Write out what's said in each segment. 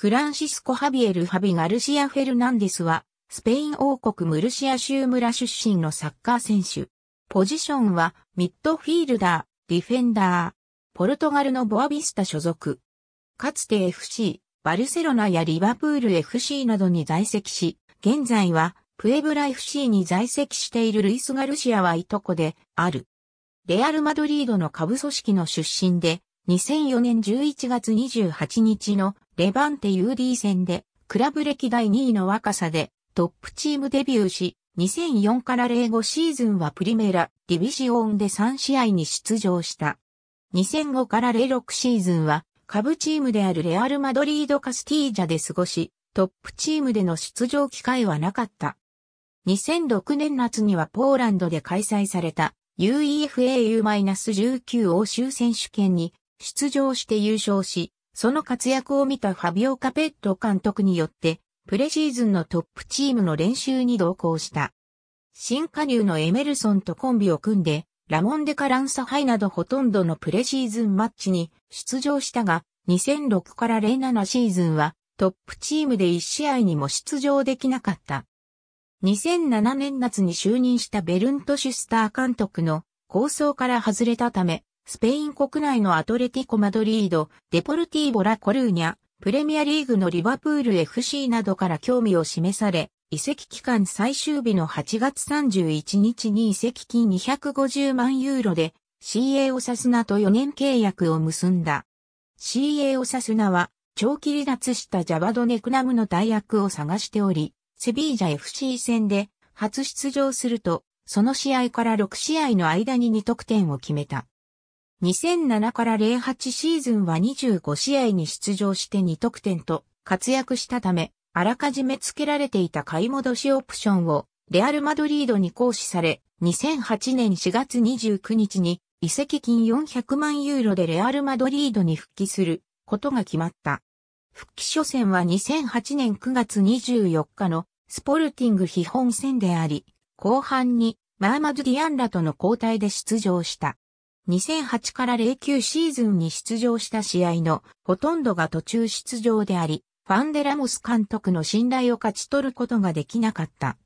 フランシスコ・ハビエル・ファビ・ガルシア・フェルナンデスは、スペイン王国ムルシア州村出身のサッカー選手。ポジションは、ミッドフィールダー、ディフェンダー。ポルトガルのボアビスタ所属。かつて FC、バルセロナやリバプール FC などに在籍し、現在は、プエブラ FC に在籍しているルイス・ガルシアはいとこで、ある。レアル・マドリードの下部組織の出身で、2004年11月28日のレバンテ UD 戦で、クラブ歴代2位の若さで、トップチームデビューし、2004から05シーズンはプリメラ、ディビジオンで3試合に出場した。2005から06シーズンは、下部チームであるレアル・マドリード・カスティージャで過ごし、トップチームでの出場機会はなかった。2006年夏にはポーランドで開催された UEFAU-19 欧州選手権に出場して優勝し、その活躍を見たファビオ・カペット監督によって、プレシーズンのトップチームの練習に同行した。新加入のエメルソンとコンビを組んで、ラモンデカ・ランサハイなどほとんどのプレシーズンマッチに出場したが、2006から07シーズンはトップチームで1試合にも出場できなかった。2007年夏に就任したベルント・シュスター監督の構想から外れたため、スペイン国内のアトレティコ・マドリード、デポルティーボ・ラ・コルーニャ、プレミアリーグのリバプール FC などから興味を示され、移籍期間最終日の8月31日に移籍金250万ユーロで CA オサスナと4年契約を結んだ。CA オサスナは長期離脱したジャバドネクナムの大役を探しており、セビージャ FC 戦で初出場すると、その試合から6試合の間に2得点を決めた。2007から08シーズンは25試合に出場して2得点と活躍したため、あらかじめ付けられていた買い戻しオプションをレアル・マドリードに行使され、2008年4月29日に移籍金400万ユーロでレアル・マドリードに復帰することが決まった。復帰初戦は2008年9月24日のスポルティング基本戦であり、後半にマーマド・ディアンラとの交代で出場した。2008から09シーズンに出場した試合のほとんどが途中出場であり、ファンデラモス監督の信頼を勝ち取ることができなかった。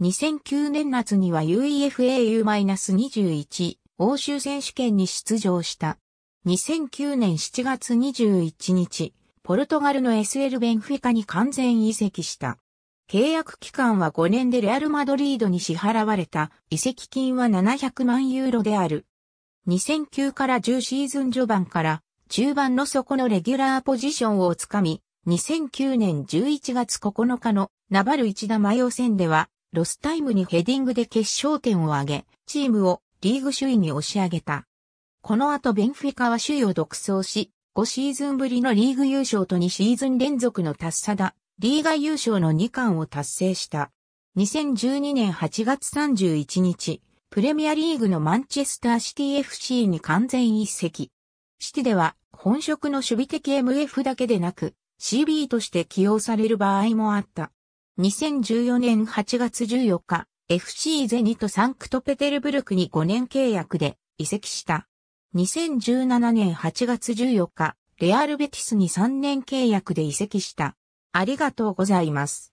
2009年夏には UEFAU-21 欧州選手権に出場した。2009年7月21日、ポルトガルの SL ベンフィカに完全移籍した。契約期間は5年でレアル・マドリードに支払われた移籍金は700万ユーロである。2009から10シーズン序盤から中盤の底のレギュラーポジションをつかみ、2009年11月9日のナバル一田マヨ戦では、ロスタイムにヘディングで決勝点を挙げ、チームをリーグ首位に押し上げた。この後ベンフィカは首位を独走し、5シーズンぶりのリーグ優勝と2シーズン連続の達者だ、リーガ優勝の2冠を達成した。2012年8月31日、プレミアリーグのマンチェスターシティ FC に完全一席。シティでは本職の守備的 MF だけでなく CB として起用される場合もあった。2014年8月14日、FC ゼニとサンクトペテルブルクに5年契約で移籍した。2017年8月14日、レアルベティスに3年契約で移籍した。ありがとうございます。